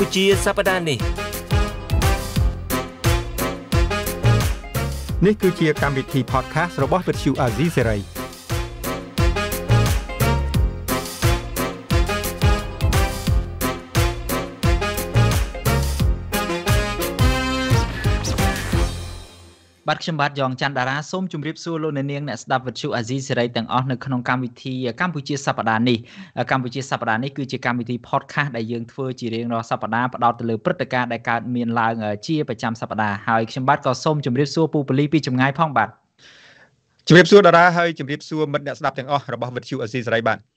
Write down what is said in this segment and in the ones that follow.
ពុជាសប្តាហ៍នេះនេះគឺជាកម្មវិធី podcast របស់វិទ្យុអាស៊ីសេរីបាទខ្ញុំបាទយ៉ងច័ន្ទតារាសូមជម្រាបសួរលោកអ្នកនាងអ្នកស្ដាប់វិទ្យុអាស៊ីសេរីទាំងអស់នៅក្នុងកម្មវិធីកម្ពុជាសប្ដាហ៍នេះកម្ពុជាសប្ដាហ៍នេះគឺជាកម្មវិធី podcast ដែលយើងធ្វើជារៀងរាល់សប្ដាហ៍ផ្ដោតទៅលើព្រឹត្តិការណ៍ដែលកើតមានឡើងជាប្រចាំសប្ដាហ៍ហើយខ្ញុំបាទក៏សូមជម្រាបសួរពូប៉ូលីពីចម្ងាយផងបាទជម្រាបសួរតារាហើយជម្រាបសួរមិត្តអ្នកស្ដាប់ទាំងអស់របស់វិទ្យុអាស៊ីសេរីបាទ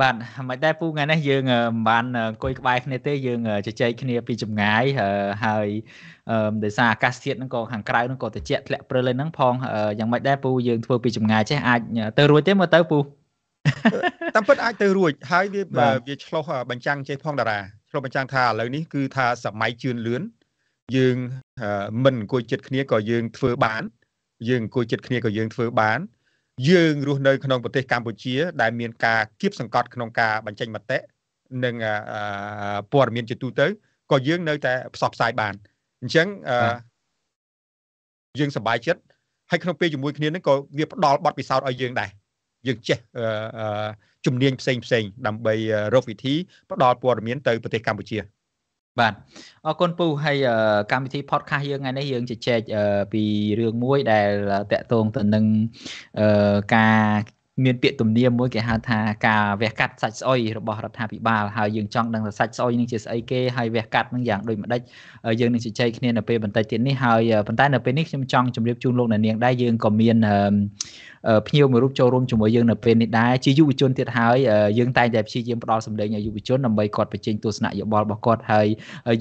បាទមិនដែរពូថ្ងៃនេះយើងមិនបានអង្គុយក្បែរគ្នាទេ យើងជជែកគ្នាពីចម្ងាយហើយដោយសារអាកាសធាតុហ្នឹងក៏ខាងក្រៅហ្នឹងក៏ត្រជាក់ធ្លាក់ព្រិលហ្នឹងផងយ៉ាងមិនដែរពូយើងធ្វើពីចម្ងាយចេះអាចទៅរួចទេមើលទៅពូតាមពិតអាចទៅរួច ហើយវាវាឆ្លោះបញ្ចាំងចេះផងតារាឆ្លោះបញ្ចាំងថាឥឡូវនេះគឺ ថាសម័យជឿនលឿនយើងមិនអង្គុយចិត្តគ្នាក៏យើងធ្វើបាន យើងអង្គុយចិត្តគ្នាក៏យើងធ្វើបានយើងរស់នៅក្នុងប្រទេសកម្ពុជាដែលមាន ការគៀបសង្កត់ក្នុងការបញ្ចេញមតិនិងព័ត៌មានជាទូទៅក៏យើងនៅតែផ្សព្វផ្សាយបានអញ្ចឹងយើងសប្បាយចិត្តហើយក្នុងពេលជាមួយគ្នានឹងក៏វាផ្ដល់បទពិសោធន៍ឲ្យយើងដែរយើងចេះជំនាញផ្សេងផ្សេងដើម្បីរកវិធីផ្ដល់ព័ត៌មានទៅប្រទេសកម្ពុជាបាទអរគុណពូហើយកម្មវិធី podcast យើងថ្ងៃនេះយើងជជែកពីរឿងមួយដែលតកតងទៅនឹងការមានពាក្យទំនៀមមួយគេហៅថាការវះកាត់សាច់ស្អុយរបស់រដ្ឋាភិបាលហើយយើងចង់ដឹងថាសាច់ស្អុយនឹងជាស្អីគេហើយវះកាត់នឹងយ៉ាងដូចម្ដេចយើងនឹងជជែកគ្នានៅពេលបន្តិចទៀតនេះហើយប៉ុន្តែនៅពេលនេះខ្ញុំចង់ជម្រាបជូនលោកអ្នកនាងដែរយើងក៏មានភ្ញៀវមួយរូបចូលរួមជាមួយយើងនៅពេលនេះដែរជាយុវជនទៀតហើយយើង តែងតែព្យាយាមផ្ដល់សម្លេងឲ្យយុវជនដើម្បីគាត់បញ្ចេញទស្សនៈយោបល់របស់គាត់ហើយ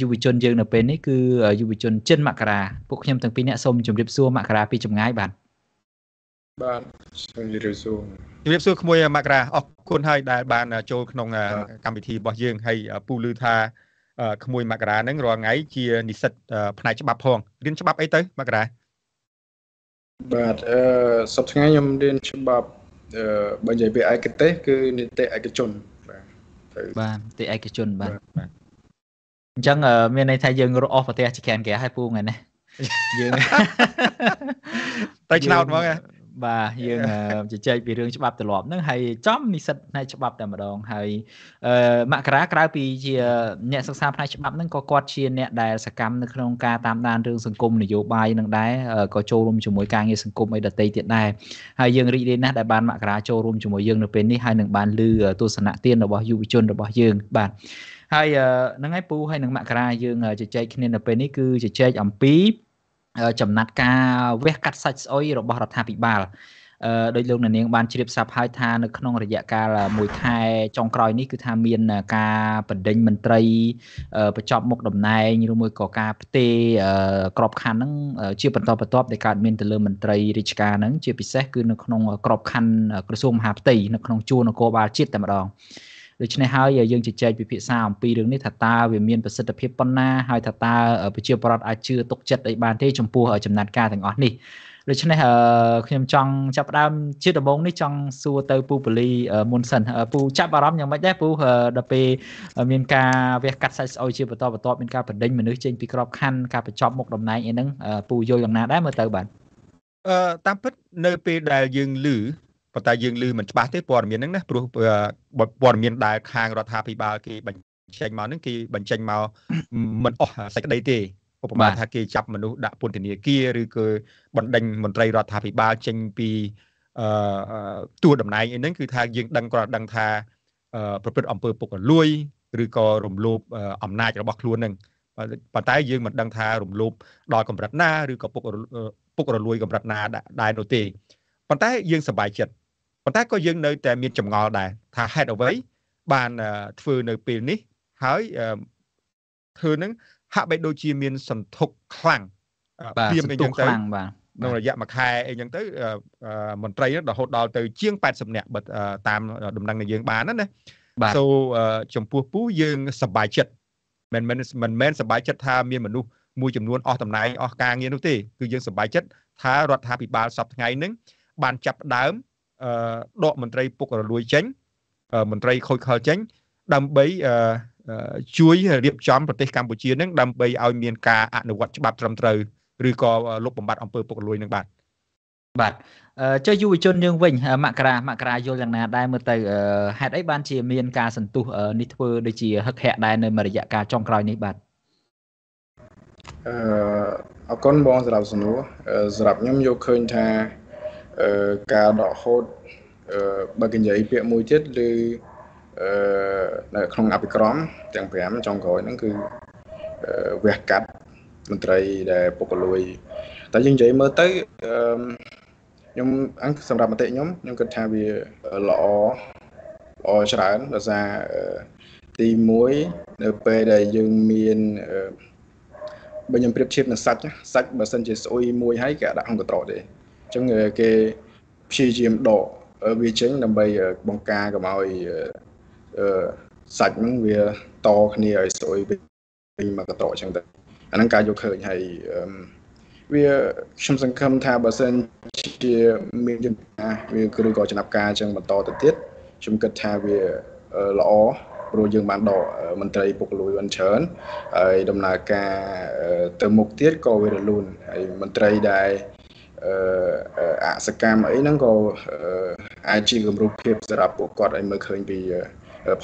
យុវជនយើងនៅពេលនេះគឺយុវជនចិនមករាពួកខ្ញុំទាំងពីរនាក់សូមជម្រាបសួរមករាពីចម្ងាយបាទបាទសូមជម្រាបសួរជម្រាបសួរក្មួយមករាអរគុណហើយដែល បាន ចូលក្នុង កម្មវិធីរបស់យើង ហើយពូលឺថាក្មួយមករាហ្នឹងរាល់ថ្ងៃជានិស្សិត ផ្នែកច្បាប់ផងរៀនច្បាប់អីទៅមករាបាទអឺសប្តាហ៍ថ្ងៃខ្ញុំរៀនច្បាប់អឺបើនិយាយពីឯកទេស គឺនីតិឯកជនបាទបាទនីតិឯកជនបាទអញ្ចឹងមានន័យថាយើងរត់អស់ប្រទេសជាច្រើនគេហើយពូថ្ងៃនេះយើងតែឆ្នោតហ្មងបាទយើងជជែកពីរឿងច្បាប់ទម្លាប់ហ្នឹងហើយចំនិស្សិតផ្នែកច្បាប់តែម្ដងហើយមករាក្រៅពីជាអ្នកសិក្សាផ្នែកច្បាប់ហ្នឹងក៏គាត់ជាអ្នកដែលសកម្មនៅក្នុងការតាមដានរឿងសង្គមនយោបាយហ្នឹងដែរក៏ចូលរួមជាមួយការងារសង្គមអីដតីទៀតដែរហើយយើងរីករាយណាស់ដែលបានមករាចូលរួមជាមួយយើងនៅពេលនេះហើយនឹងបានលើទស្សនៈទានរបស់យុវជនរបស់យើងបាទហើយហ្នឹងហើយពូហើយនឹងមករាយើងជជែកគ្នានៅពេលនេះគឺជជែកអំពីចំណាត់ការវះកាត់សាច់ស្អុយរបស់រដ្ឋាភិបាលអឺដោយលោកនាងបានជ្រាបស្រាប់ហើយថានៅក្នុងរយៈកាល1ខែចុងក្រោយនេះគឺថាមាន ការបណ្ដេញមន្ត្រីបញ្ចប់មុខតំណែងឬមួយក៏ការផ្ទេរក្របខ័ណ្ឌហ្នឹងជាបន្តបន្ទាប់ដែលកើតមានទៅលើមន្ត្រីរាជការហ្នឹងជាពិសេសគឺនៅក្នុងក្របខ័ណ្ឌក្រសួងមហាផ្ទៃនៅក្នុងជួរនគរបាលជាតិតែម្ដងដូច្នេះហើយយើងជជែកពិភាក្សាអំពីរឿងនេះថាតើវាមានប្រសិទ្ធភាពប៉ុណ្ណាហើយថាតើប្រជាពលរដ្ឋអាចជឿទុកចិត្តអីបានទេចំពោះចំណាត់ការទាំងអស់នេះដូច្នេះខ្ញុំចង់ចាប់ផ្ដើមជាដំបូងនេះចង់សួរទៅពូពលីមុនសិនពូចាប់អារម្មណ៍យ៉ាងម៉េចដែរពូដល់ពេលមានការវះកាត់សាច់ស្អុយជាបន្តបន្ទាប់មានការបណ្ដេញមនុស្សចេញពីក្របខ័ណ្ឌការបញ្ចប់មុខតំណែងអីហ្នឹងពូយល់យ៉ាងណាដែរមើលទៅបាទអឺតាមពិតនៅពេលដែលយើងឮប៉ុន្តែយើងឮមិនច្បាស់ទេព័ត៌មានហ្នឹងណាព្រោះព័ត៌មានដែលខាងរដ្ឋាភិបាលគេបញ្ចេញមកហ្នឹងគេបញ្ចេញមកមិនអស់សេចក្តីទេឧបមាថាគេចាប់មនុស្សដាក់ពន្ធនាគារឬក៏បណ្ដេញមន្ត្រីរដ្ឋាភិបាលចេញពីអឺតួតំណែងអីហ្នឹងគឺថាយើងដឹងគាត់ដឹងថាប្រព្រឹត្តអំពើពុករលួយឬក៏រំលោភអំណាចរបស់ខ្លួនហ្នឹងប៉ុន្តែយើងមិនដឹងថារំលោភដល់កម្រិតណាឬក៏ពុកពុករលួយកម្រិតណាដែរនោះទេប៉ុន្តែយើងសប្បាយចិត្តប៉ុន្តែក៏យើងនៅតែមានចម្ងល់ដែរថាហេតុអ្វីបានធ្វើនៅពេលនេះហើយធ្វើនឹងហាក់បីដូចជាមានសន្ទុកខ្លាំងពីមអីចឹងទៅបាទក្នុងរយៈមួយខែអីចឹងទៅមន្ត្រីរហូតដល់ទៅជាង80នាក់បើតាមដំណឹងដែលយើង បានណាណាបាទសូចំពោះពូយើងសប្បាយចិត្តមិនមិនមិនមែនសប្បាយចិត្តថាមានមនុស្សមួយចំនួនអស់តំណែងអស់ការងារនោះទេគឺយើងសប្បាយចិត្តថារដ្ឋាភិបាលសប្តាហ៍ថ្ងៃនេះបានចាប់ដើមដកមន្ត្រី ពុករលួយចេញមន្ត្រីខូចខលចេញ ដើម្បីជួយរៀបចំប្រទេសកម្ពុជានឹងដើម្បីឲ្យមានការអនុវត្តច្បាប់ត្រឹមត្រូវឬក៏លុបបំបាត់អំពើពុករលួយនឹងបាទបាទចុះយុវជនយើងវិញមករាមករាយល់យ៉ាងណាដែរមើលទៅហេតុអីបានជាមាន ការសន្ទុះនេះធ្វើដូចជាហឹកហាក់ដែរនៅមួយរយៈកាលចុងក្រោយនេះបាទអឺអរគុណបងសម្រាប់សំណួរសម្រាប់ខ្ញុំយកឃើញថាការដកហូតបើកញ្ញីពាក្យមួយទៀតឬនៅក្នុងអភិក្រមទាំង5ចុងក្រោយហ្នឹងគឺវះកាត់មន្ត្រីដែលពុករលួយតែយើងនិយាយមើលទៅខ្ញុំអង្គសម្រាប់មតិខ្ញុំខ្ញុំគិតថាវាល្អល្អច្រើនដោយសារទី1នៅពេលដែលយើងមានបើខ្ញុំប្រៀបធៀបនឹងសាច់សាច់បើសិនជាស្អុយមួយហើយគេដាក់ក្នុងកត្រកទេចឹងគេព្យាយាមដកវាចេញដើម្បីបង្ការកុំឲ្យសាច់ហ្នឹងវាតគ្នាឲ្យស្រួយវិញមកកតចឹងទៅអាហ្នឹងការយកឃើញហើយវាខ្ញុំសង្ឃឹមថាបើសិនជាមានយន្តការវាឬក៏ចំណាប់ការចឹងបន្តទៅទៀតខ្ញុំគិតថាវាល្អព្រោះយើងបានដកមន្ត្រីពុកលួយវ៉ាន់ច្រើនហើយដំណើរការទៅមុខទៀតក៏វារលូនហើយមន្ត្រីដែលអសកម្មអីហ្នឹងក៏អាចជាគំរូភាពសម្រាប់ពួកគាត់ឲ្យមើលឃើញពី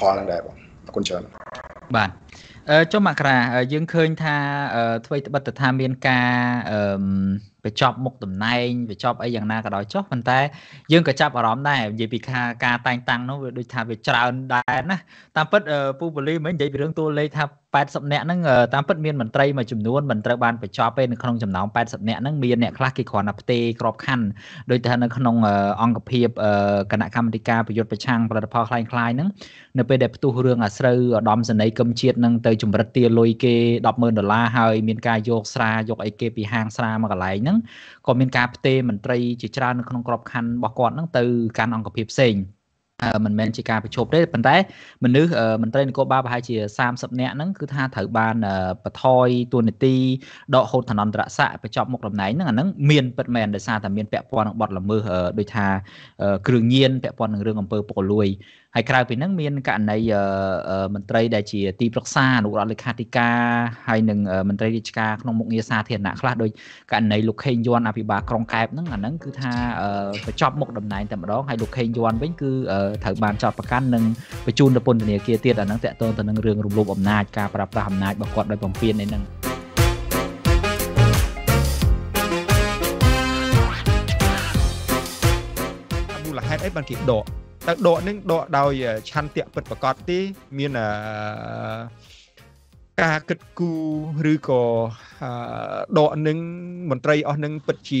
ផលហ្នឹងដែរបងអរគុណច្រើនបាទចុះមករាយើងឃើញថាអ្វីត្បិតថាមានការបញ្ចប់មុខតំណែងបញ្ចប់អីយ៉ាងណាក៏ដោយចុះប៉ុន្តែយើងក៏ចាប់អារម្មណ៍ដែរនិយាយពីការការតែងតាំងនោះវាដូចថាវាច្រើនដែរណាតាមពិតពូបូលីមិននិយាយពីរឿងតួលេខថា80នាក់ហ្នឹងតាមពិតមានមន្ត្រីមួយចំនួនមិនត្រូវបានបញ្ចប់ទេនៅក្នុងចំណោម80នាក់ហ្នឹងមានអ្នកខ្លះគេគ្រាន់តែផ្ទេរក្របខ័ណ្ឌដោយថានៅក្នុងអង្គភាពគណៈកម្មាធិការប្រយុទ្ធប្រឆាំងផលិតផលคล้ายคล้ายហ្នឹងនៅពេលដែលផ្ទុះរឿងអាស្រូវឧត្តមសេនីយ៍កឹមជាតិហ្នឹងទៅចម្រិតទាលុយគេ100000ដុល្លារហើយមានការយកស្រាយកអីគេពីហាងស្រាមកកន្លែងហ្នឹងក៏មានការផ្ទេរមន្ត្រីជាច្រើននៅក្នុងក្របខ័ណ្ឌរបស់គាត់ហ្នឹងទៅកាន់អង្គភាពផ្សេង។មិនមែនជាការប្រជុំទេប៉ុន្តែមនុស្សមន្ត្រីនគរបាលប្រហែលជា30នាក់ហ្នឹងគឺថាត្រូវបានបថយទួនាទីដកហូតឋានន្តរស័ក្តិបញ្ចប់មុខតំណែងហ្នឹងអាហ្នឹងមានពិតមែនដោយសារតែមានពាក់ព័ន្ធនឹងបទល្មើសដោយថា គ្រឿងញៀនពាក់ព័ន្ធនឹងរឿងអំពើពុករលួយហើយក្រៅពីហ្នឹងមានករណីមន្ត្រីដែលជាទីប្រឹក្សាអនុរដ្ឋលេខាធិការហើយនឹងមន្ត្រីរាជការក្នុងមុខងារសាធារណៈខ្លះដូចករណីលោកខេងយន់អភិបាលក្រុងកែបហ្នឹងអាហ្នឹងគឺថាបញ្ចប់មុខតំណែងតែម្ដងហើយលោកខេងយន់វិញគឺត្រូវបានចោទប្រកាន់និងបញ្ជូនទៅពន្ធនាគារទៀតអាហ្នឹងតកតងទៅនឹងរឿងរំលោភអំណាចការប្រើប្រាស់អំណាចរបស់គាត់ដោយបំពាននេះហ្នឹងមូលហេតុអីបានគេដកទៅដកនឹងដកដោយឆន្ទៈពិតប្រកបទេមានការគិតគូរឬក៏ដកនឹងមន្ត្រីអស់នឹងពិតជា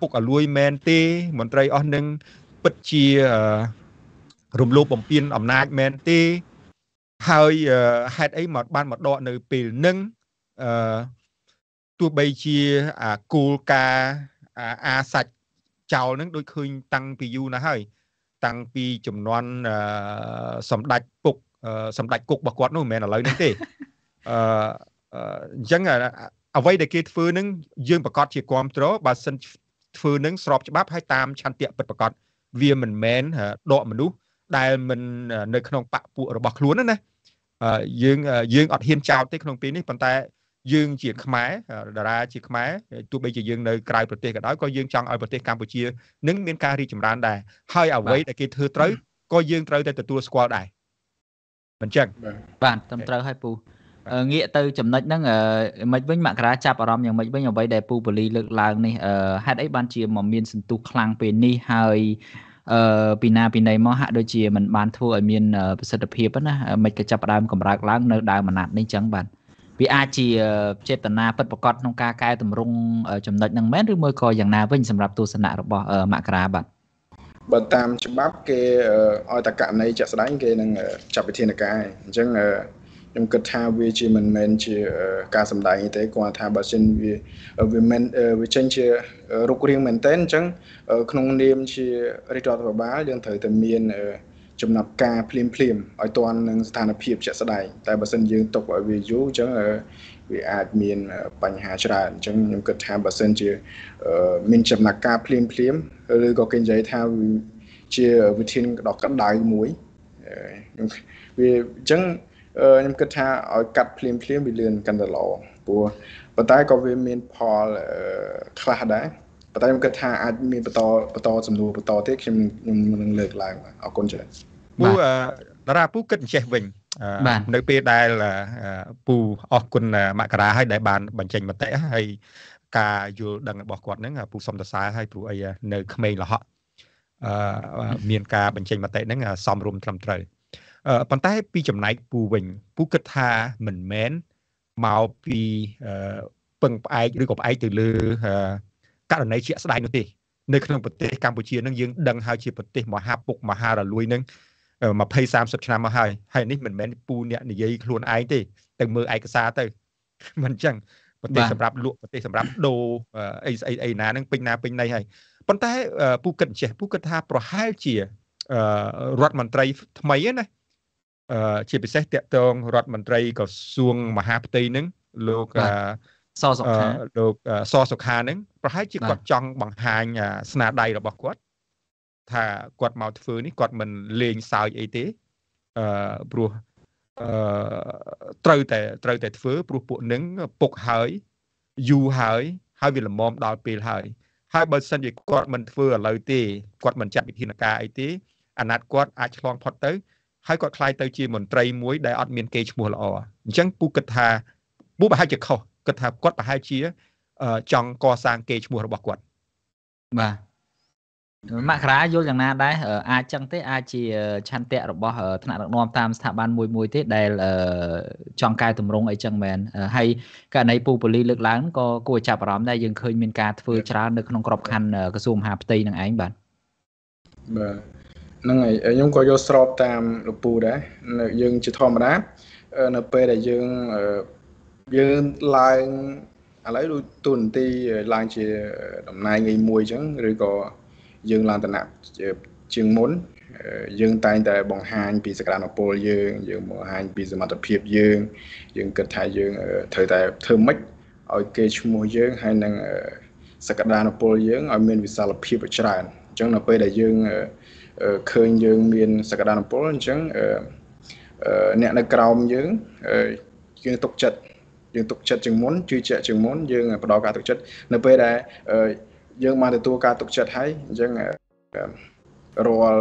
ពុកអលួយមែនទេ មន្ត្រីអស់នឹងពិតជារំលោភបំពានអំណាចមែនទេ ហើយហេតុអីមកបានមកដកនៅពេលនឹងអឺទោះបីជាអាគោលការណ៍អាសាច់ចោលនឹងដូចឃើញតាំងពីយូរណាស់ហើយតាំងពីចំនួនសម្ដេចពុកសម្ដេចគុករបស់គាត់ នោះមិនមែនឥឡូវនេះទេអឺអញ្ចឹងអ្វីដែលគេធ្វើនឹងយើងប្រកាសជាគ្រប់គ្រងបើសិនធ្វើនឹងស្របច្បាប់ហើយតាមឆន្ទៈពិតប្រកបវាមិនមែនដកមនុស្សដែលមិននៅក្នុងបពពួករបស់ខ្លួនណាយើងយើងអត់ហ៊ានចោទទេក្នុងពេលនេះប៉ុន្តែយើងជា ខ្មែរតារាជាខ្មែរទោះបីជាយើងនៅក្រៅប្រទេសក៏ដោយក៏យើងចង់ឲ្យប្រទេសកម្ពុជានឹងមានការរីកចម្រើនដែរហើយអ្វីដែលគេធ្វើត្រូវក៏យើងត្រូវតែទទួលស្គាល់ដែរមិនចឹងបាទត្រឹមត្រូវហើយពូងាកទៅចំណុចហ្នឹងមិនវិញមករាចាប់អារម្មណ៍យ៉ាងម៉េចវិញអ្វីដែលពូបូលីលើកឡើងនេះហេតុអីបានជាមកមានសន្ទុះខ្លាំងពេលនេះហើយអឺពីណាពីណីមកហាក់ដូចជាมันបានធ្វើឲ្យមានប្រសិទ្ធភាពណាមិនក៏ចាប់ដើមកម្រើកឡើងនៅដើមអាណត្តិនេះចឹងបាទវាអាចជាចេតនាពិតប្រាកដក្នុងការកែតម្រង់ចំណុចហ្នឹងមែនឬមួយក៏យ៉ាងណាវិញសម្រាប់ទស្សនៈរបស់មករាបាទបើតាមច្បាប់គេឲ្យតករណីជាក់ស្ដែងគេនឹងចាត់វិធានការអញ្ចឹងខ្ញុំគិតថាវាជាមិនមែនជាការសម្ដែងទេគាត់ថាបើសិនវាវាមិនវាចេញជារុករៀងមែនតើអញ្ចឹងក្នុងនាមជារាជរដ្ឋាភិបាលយើងត្រូវតែមានអឺចំណាប់ការភ្លាមភ្លាមឲ្យទាន់នឹងស្ថានភាពជាក់ស្ដែងតែបើសិនយើងຕົកឲ្យវាយូរអញ្ចឹងវាអាចមានបញ្ហាច្រើនអញ្ចឹងខ្ញុំគិតថាបើសិនជាមានចំណាប់ការភ្លាមភ្លាមឬក៏គេនិយាយថាជាវិធានដ៏កណ្ដៅមួយខ្ញុំវាអញ្ចឹងខ្ញុំគិតថាឲ្យកាត់ភ្លាមភ្លាមវាលឿនកាន់តែល្អព្រោះប៉ុន្តែក៏វាមានផលខ្លះដែរប៉ុន្តែខ្ញុំគិតថាអាចមានបន្តបន្តសំណួរបន្តទៀតខ្ញុំខ្ញុំនឹងលើកឡើងអរគុណច្រើនពូតារាពូគិតអញ្ចេះវិញនៅពេលដែលពូអរគុណមករាហើយដែលបានបញ្ចេញមតិហើយការយល់ដឹងរបស់គាត់ហ្នឹងពូសុំសរសើរហើយព្រោះអីនៅក្មេងលហកអឺមានការបញ្ចេញមតិហ្នឹងសំរុំត្រឹមត្រូវប៉ុន្តែពីចំណែកពូវិញពូគិតថាមិនមែនមកពីពឹងផ្អែកឬក៏ផ្អែកទៅលើករណីជាក់ស្ដែងនោះទេនៅក្នុងប្រទេសកម្ពុជានឹងយើងដឹងហើយជាប្រទេសមហាពុកមហារលួយនឹង20 30ឆ្នាំមកហើយហើយនេះមិនមែនពូអ្នកនិយាយខ្លួនឯងទេទៅមើលឯកសារទៅមិនអញ្ចឹងប្រទេសសម្រាប់លក់ប្រទេសសម្រាប់ដូរអីស្អីអីណានឹងពេញណាពេញណីហើយប៉ុន្តែពូគិតចេះពូគិតថា ប្រហែលជារដ្ឋមន្ត្រីថ្មីណាជាពិសេសតកតងរដ្ឋមន្ត្រីក្រសួងមហាផ្ទៃនឹងលោកសសុខាលោកសសុខានឹងប្រហែលជាគាត់ចង់បង្ហាញស្នាដៃរបស់គាត់ថាគាត់មកធ្វើនេះគាត់មិនលេងសើចអីទេអឺព្រោះអឺត្រូវតែត្រូវតែធ្វើ ព្រោះពួកនឹងពុកហើយយូរហើយ ហើយវាលមមដល់ពេលហើយហើយបើសិនជាគាត់មិនធ្វើឥឡូវទេគាត់មិនចាត់វិធានការអីទេអាណត្តិគាត់អាចឆ្លងផុតទៅ ហើយគាត់ខ្លាយទៅជាមន្ត្រីមួយដែល អត់មានគេឈ្មោះល្អអញ្ចឹងពូគិតថាពូប្រហែលជាខុសគិតថាគាត់ប្រហែលជា ចង់កសាងគេឈ្មោះរបស់គាត់បាទមករាយល់យ៉ាងណាដែរអាចចឹងទេអាចជាឆន្ទៈរបស់ ថ្នាក់ដឹកនាំតាមស្ថាប័នមួយមួយទេដែលចង់កែតម្រង់អីចឹងមែនហើយករណីពូប៉ូលីលើកឡើងក៏គួរចាប់អារម្មណ៍ដែរយើងឃើញមានការធ្វើច្រើននៅក្នុងក្របខ័ណ្ឌក្រសួងមហាផ្ទៃនឹងឯងបាទបាទហ្នឹងហើយខ្ញុំក៏យកស្របតាមលោកពូដែរយើងជាធម្មតានៅពេលដែលយើងយើងឡើងឥឡូវទូនទីឡើងជាតំណែងឯមួយអញ្ចឹងឬក៏យើងឡើងតំណជាងមុនយើងតែងតែ បង្ហាញពីសក្តានុពលយើងយើងបង្ហាញពីសមត្ថភាពយើងយើងគិតថាយើងត្រូវតែធ្វើម៉េចឲ្យគេឈ្មោះយើងហើយនឹងសក្តានុពលយើងឲ្យមានវិសាលភាពច្រើនអញ្ចឹងនៅពេលដែលយើងឃើញយើង មាន សក្តានុពលអញ្ចឹងអ្នកនៅក្រោមយើងយើងទុកចិត្តយើងទុកចិត្តជាងមុនជឿជាក់ជាងមុនយើងផ្ដល់ការទុកចិត្តនៅពេលដែលយើងបានទទួលការទុកចិត្តហើយអញ្ចឹងរាល់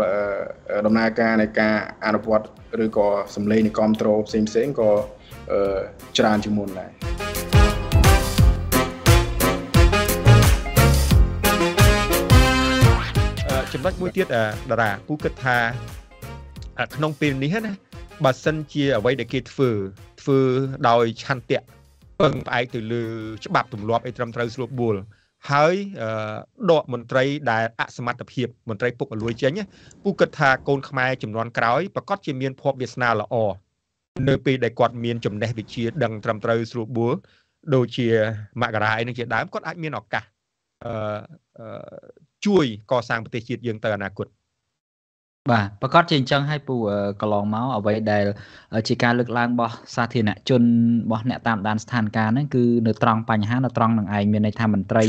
ដំណើរការនៃការអនុវត្តឬក៏សម្លេងនៃគ្រប់ត្រូលផ្សេងផ្សេងក៏ច្រើនជាងមុនដែរចំណុចមួយទៀតតារាគូគិតថាក្នុងពេលនេះណាបើសិនជាអ្វីដែលគេធ្វើធ្វើដោយឆន្ទៈពឹងផ្អែកទៅលើច្បាប់ទម្លាប់អីត្រឹមត្រូវស្រួលបួលហើយដកមន្ត្រីដែលអសមត្ថភាពមន្ត្រីពុករលួយចេញពូគិតថាកូនខ្មែរចំនួនក្រោយប្រកាសជាមានភ័ព្វវាសនាល្អនៅពេលដែលគាត់មាន ចំណេះវិជ្ជា ដឹង ត្រឹមត្រូវស្រួលបួលដូចជាមករាអីនឹងជាដើមគាត់អាចមានឱកាសអឺជួយកសាងប្រទេសជាតិយើងទៅអនាគតបាទប្រកាសជាអញ្ចឹងហើយពូកន្លងមកអ្វីដែល ជាការលើកឡើងរបស់សាធារណជនរបស់អ្នកតាមដានស្ថានភាពហ្នឹងគឺនៅត្រង់បញ្ហានៅត្រង់នឹងឯងមានន័យថាមន្ត្រី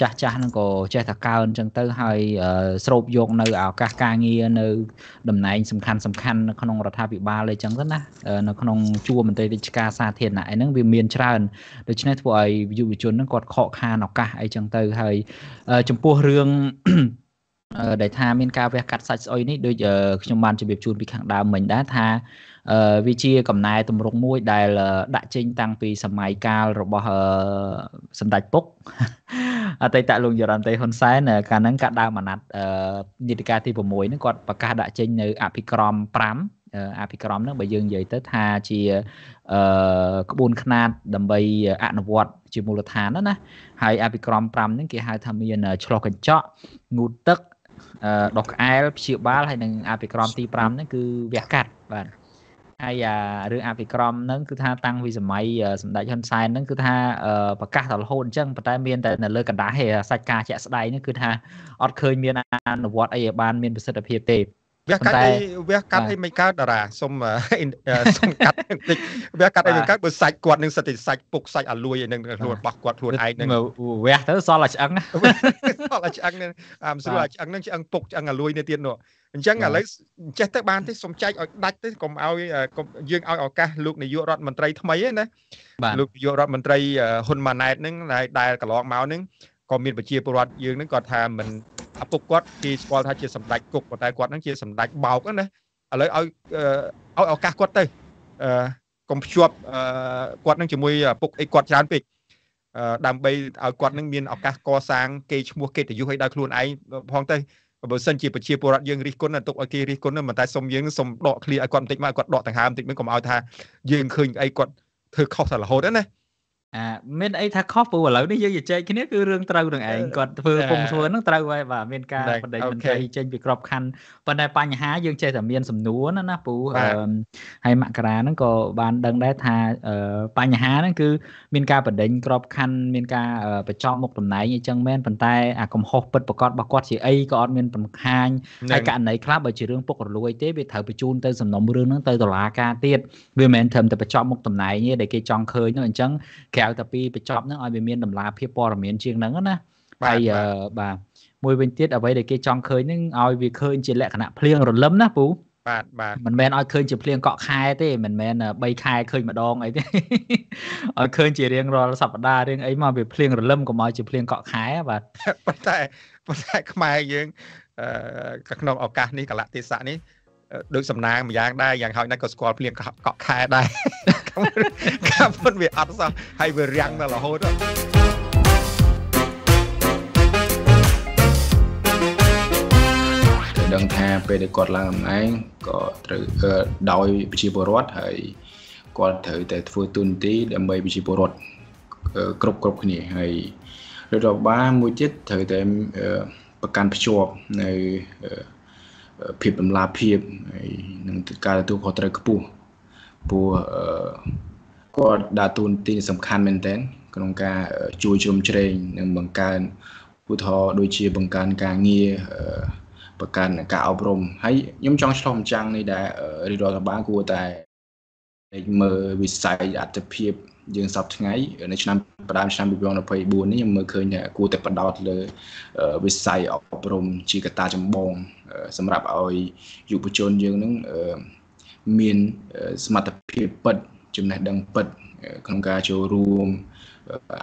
ចាស់ចាស់ហ្នឹងក៏ចេះតែកើនអញ្ចឹងទៅហើយស្រូបយកនៅឱកាសការងារនៅតំណែងសំខាន់សំខាន់នៅក្នុងរដ្ឋាភិបាលអីចឹងទៅណានៅក្នុងជួរមន្ត្រីរាជការសាធារណៈអីហ្នឹងវាមានច្រើនដូច្នេះធ្វើឲ្យយុវជនហ្នឹងគាត់ខកខានឱកាសអីចឹងទៅហើយចំពោះរឿងដែលថាមានការវះកាត់សាច់ស្អុយនេះដូចខ្ញុំបានជម្រាបជូនពីខាងដើមមិញដែរថាវាជាកំណែតម្រង់មួយដែលដាក់ចេញតាំងពីសម័យកាលរបស់សម្ដេចពុកអតីតលោកយរ៉ាន់តេហ៊ុនសែនកាលហ្នឹងកាលដើមអាណត្តិនីតិកាលទី6ហ្នឹងគាត់ប្រកាសដាក់ចេញនៅអភិក្រម5អភិក្រមហ្នឹងបើយើងនិយាយទៅថាជាក្បួនខ្នាត ដើម្បីអនុវត្តជាមូលដ្ឋានណាហើយអភិក្រម5ហ្នឹងគេហៅថាមានឆ្លោះកញ្ចក់ងូតទឹកដុសក្អែលព្យាបាលហើយនិងអភិក្រមទី5ហ្នឹងគឺវះកាត់បាទហើយអារឿងអភិក្រមហ្នឹងគឺថាតាំងពីសម័យសម្ដេចហ៊ុនសែនហ្នឹងគឺថា ប្រកាសដល់រហូតអញ្ចឹងប៉ុន្តែមានតែ នៅលើកណ្ដាស់ឯសាច់ការជាក់ស្ដែងហ្នឹងគឺថាអត់ឃើញមានអនុវត្តអីឲ្យបានមានប្រសិទ្ធភាពទេវះកាត់អីវះកាត់អីមិនកើតតារាសុំសុំកាត់បន្តិចវះកាត់អីមិនកើតបើសាច់គាត់នឹងសិតតែសាច់ពុកសាច់អាលួយនឹងខ្លួនរបស់គាត់ខ្លួនឯងនឹងវះទៅសល់តែឆ្អឹងសល់តែឆ្អឹងអាមស្រួលតែឆ្អឹងនឹងឆ្អឹងពុកឆ្អឹងអាលួយនេះទៀតនោះអញ្ចឹងឥឡូវចេះទៅបានទេសុំចែកឲ្យដាច់ទៅកុំឲ្យយើងឲ្យឱកាសលោកនាយករដ្ឋមន្ត្រីថ្មីណាលោកនាយករដ្ឋមន្ត្រីហ៊ុនម៉ាណែតនឹងដែលកន្លងមកនឹងក៏មានប្រជាពលរដ្ឋយើងនឹងគាត់ថាមិនអាពុកគាត់គេស្គាល់ថាជាសម្ដេចគុកប៉ុន្តែគាត់ហ្នឹងជាសម្ដេចបោកណាឥឡូវឲ្យឲ្យឱកាសគាត់ទៅកុំភ្ជាប់គាត់នឹងជាមួយពុកអីគាត់ច្រើនពេកដើម្បីឲ្យគាត់នឹងមានឱកាសកសាងគេឈ្មោះកិត្តិយសឲ្យដល់ខ្លួនឯងផងទៅបើសិនជាប្រជាពលរដ្ឋយើងរិះគន់ទុកឲ្យគេរិះគន់មិនតែសុំយើងសុំដកឃ្លីឲ្យគាត់បន្តិចមកគាត់ដកដង្ហើមបន្តិចមិនកុំឲ្យថា យើងឃើញអីគាត់ធ្វើខុសតែរហូតណាអាមានអីថាខុសព្រោះឥឡូវនេះយើងជជែកគ្នាគឺរឿងត្រូវនឹងឯងគាត់ធ្វើពុំធ្វើនឹងត្រូវហើយបាទមានការបដិមិនត្រីចេញពីក្របខ័ណ្ឌប៉ុន្តែបញ្ហាយើងចេះតែមានសំណួរណាណាព្រោះហើយមករាហ្នឹងក៏បានដឹងដែរថាបញ្ហាហ្នឹងគឺមានការបដិញក្របខ័ណ្ឌមានការបញ្ចប់មុខតំណែងអីចឹងមែនប៉ុន្តែអាកំហុសពិតប្រកបរបស់គាត់ជាអីក៏អត់មានបង្ហាញហើយករណីខ្លះបើជារឿងពុករលួយទេវាត្រូវបញ្ជូនទៅ សំណុំរឿងហ្នឹងទៅតុលាការទៀតវាមិនមែនត្រឹមតែបញ្ចប់មុខតំណែងទេដែលគេចង់ឃើញនោះអញ្ចឹងក្រក្រៅតែពីបញ្ចប់ហ្នឹងឲ្យវាមានតម្លាភាពព័ត៌មាន ជាងហ្នឹងណាហើយបាទមួយវិញទៀតអ្វីដែលគេចង់ឃើញហ្នឹងឲ្យវាឃើញជា លក្ខណៈភ្លៀងរលឹមណាពូបាទបាទមិនមែនឲ្យឃើញជាភ្លៀងកក់ខែទេមិនមែន3ខែឃើញម្ដងអីទេឲ្យឃើញជារៀងរាល់សប្ដាហ៍រៀងអីមកវាភ្លៀងរលឹមកុំឲ្យជាភ្លៀងកក់ខែបាទប៉ុន្តែប៉ុន្តែខ្មែរយើងអឺក្នុងឱកាសនេះកលៈទេសៈនេះដូចសំណាងម្យ៉ាងដែរយ៉ាងហោចណាស់ក៏ស្គាល់ភ្លៀងកក់ខែដែរការពុតវាអត់សោះហើយវារាំងដល់រហូតដឹងថាពេលដែលគាត់ឡើងអំណាចក៏ត្រូវដោយប្រជាពលរដ្ឋហើយគាត់ត្រូវតែធ្វើទូនទីដើម្បីប្រជាពលរដ្ឋគ្រប់គ្រប់គ្នាហើយរដ្ឋបាលមួយទៀតត្រូវតែប្រកាន់ភ្ជាប់នៅភាពតម្លាភាពហើយនឹងការទទួលខុសត្រូវខ្ពស់ព្រោះគាត់ដើរតួនាទីសំខាន់មែនទែន ក្នុងការជួយជ្រោមជ្រែងនិង បង្កើនឧទាហរណ៍ដូចជាបង្កើនការងារបង្កើនការអប់រំហើយខ្ញុំចង់ឆ្លុះបញ្ចាំងនេះដែររាជរដ្ឋាភិបាលគួរតែមើលវិស័យអត្ថភាពយើងសពថ្ងៃនៅឆ្នាំផ្ដើមឆ្នាំ2024នេះខ្ញុំមើលឃើញថាគួរតែបដោតលើវិស័យអប់រំជាកត្តាចម្បង សម្រាប់ឲ្យយុវជនយើងនឹងមានសមត្ថភាពពិតចំណេះដឹងពិតក្នុងការចូលរួម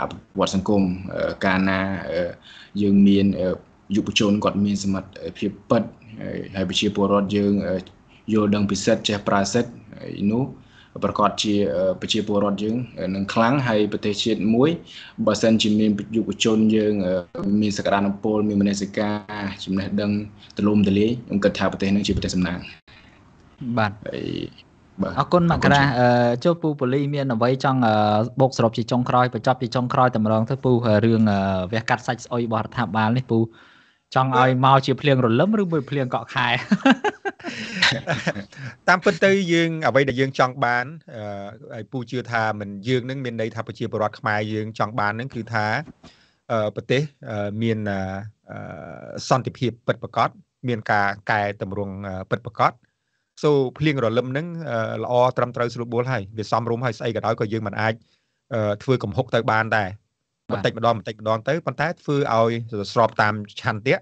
អភិវឌ្ឍសង្គមកាលណាយើងមានយុវជនគាត់មានសមត្ថភាពពិតហើយប្រជាពលរដ្ឋយើងយល់ដឹងពីសិទ្ធិចេះប្រើសិទ្ធិនោះប្រកាសជាប្រជាពលរដ្ឋយើងនឹងខ្លាំងហើយប្រទេស ជាតិមួយបើសិនជាមានយុវជនយើង មានសក្តានុពលមានមនសិការចំណេះដឹងទូលំទូលាយខ្ញុំគិតថាប្រទេសនឹងជាប្រទេសសំណាង។បាទបាទអរគុណមករាចុះពូប៉ូលីមានអ្វីចង់បោកសរុបជាចុងក្រោយបញ្ចប់ជាចុងក្រោយតម្រងទៅពូរឿងវះកាត់សាច់ស្អុយរបស់រដ្ឋាភិបាលនេះពូចង់ឲ្យមកជាភ្លៀងរលឹមឬមួយភ្លៀងកក់ខែតាមពិតទៅយើងអ្វីដែលយើងចង់បានឲ្យពូជឿថាមិនយើងនឹងមានន័យថាប្រជាពលរដ្ឋខ្មែរយើងចង់បាននឹងគឺថាប្រទេសមានសន្តិភាពពិតប្រាកដមានការកែតម្រង់ពិតប្រាកដសូភ្លៀងរលឹមហ្នឹងល្អត្រឹមត្រូវស្រួលបួលហើយវាសំរុំហើយស្អីក៏ដោយក៏យើងមិនអាចធ្វើកំហុកទៅបានដែរបន្តិចម្ដងបន្តិចម្ដងទៅប៉ុន្តែធ្វើឲ្យស្របតាមឆន្ទៈ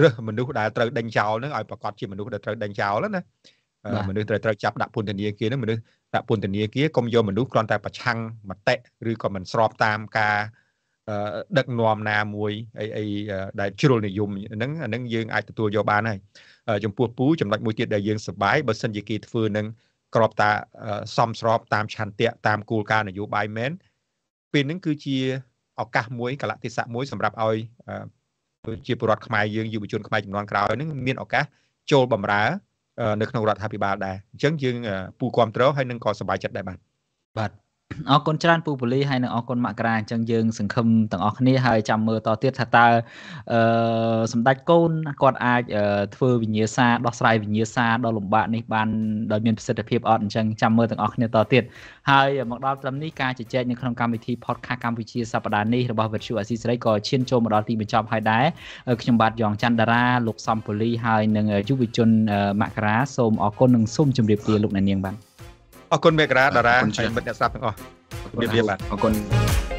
រើសមនុស្សដែលត្រូវដេញចោលហ្នឹងឲ្យប្រកាសជាមនុស្សដែលត្រូវដេញចោលណាមនុស្សត្រូវត្រូវចាប់ដាក់ពន្ធនាគារហ្នឹងមនុស្សដាក់ពន្ធនាគារកុំយកមនុស្សគ្រាន់តែ ប្រឆាំងមតិឬក៏មិនស្របតាមការដឹកនាំណាមួយអីអីដែលជ្រុលនិយមហ្នឹងអាហ្នឹងយើងអាចទទួលយកបានហើយចំពោះពូចំណុចមួយទៀតដែលយើងសប្បាយបើសិនជាគេធ្វើនឹងក្របតាសំស្របតាមឆន្ទៈតាមគោលការណ៍នយោបាយមែនពេលហ្នឹងគឺជាឱកាសមួយកលៈទេសៈមួយសម្រាប់ឲ្យជាពលរដ្ឋខ្មែរយើងយុវជនខ្មែរចំនួនក្រោយហ្នឹងមានឱកាសចូលបម្រើនៅក្នុងរដ្ឋាភិបាលដែរអញ្ចឹងយើងពូគ្រប់គ្រងហើយនឹងក៏សប្បាយចិត្តដែរបាទបាទអរគុណច្រើនពូពូលីហើយនិងអរគុណមករាអញ្ចឹងយើងសង្ឃឹមទាំងអស់គ្នាហើយចាំមើលតទៀតថាតើអឺសម្ដេចកូនគាត់អាចធ្វើវិញ្ញាសាដោះស្រាយវិញ្ញាសាដល់លំបាកនេះបានដោយមានប្រសិទ្ធភាពអត់អញ្ចឹងចាំមើលទាំងអស់គ្នាតទៀតហើយមកដល់ត្រឹមនេះការជជែកនៅក្នុងកម្មវិធី podcast កម្ពុជាសប្តាហ៍នេះរបស់ Virtual Asia សេរីក៏ឈានចូលមកដល់ទីបញ្ចប់ហើយដែរខ្ញុំបាទយ៉ងច័ន្ទតារាលោកសំពូលីហើយនិងយុវជនមករាសូមអរគុណនិងសូមជម្រាបលាលោកអ្នកនាងបាទអរគុណមេកាតារាហើយមិត្តអ្នកស្ដាប់ទាំងអស់ជម្រាបលាបាទអរគុណ